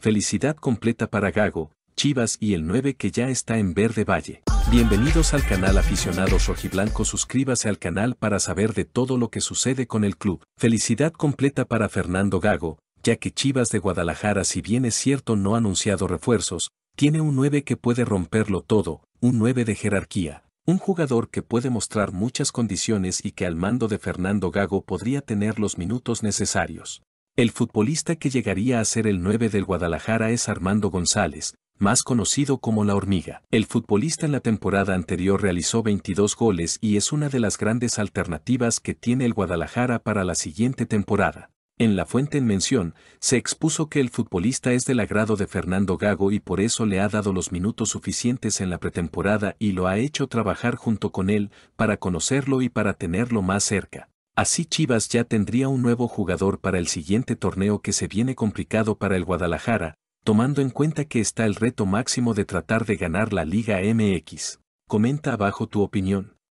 Felicidad completa para Gago, Chivas y el 9 que ya está en Verde Valle. Bienvenidos al canal Aficionados Rojiblanco. Suscríbase al canal para saber de todo lo que sucede con el club. Felicidad completa para Fernando Gago, ya que Chivas de Guadalajara si bien es cierto no ha anunciado refuerzos, tiene un 9 que puede romperlo todo, un 9 de jerarquía. Un jugador que puede mostrar muchas condiciones y que al mando de Fernando Gago podría tener los minutos necesarios. El futbolista que llegaría a ser el 9 del Guadalajara es Armando González, más conocido como La Hormiga. El futbolista en la temporada anterior realizó 22 goles y es una de las grandes alternativas que tiene el Guadalajara para la siguiente temporada. En la fuente en mención, se expuso que el futbolista es del agrado de Fernando Gago y por eso le ha dado los minutos suficientes en la pretemporada y lo ha hecho trabajar junto con él para conocerlo y para tenerlo más cerca. Así Chivas ya tendría un nuevo jugador para el siguiente torneo que se viene complicado para el Guadalajara, tomando en cuenta que está el reto máximo de tratar de ganar la Liga MX. Comenta abajo tu opinión.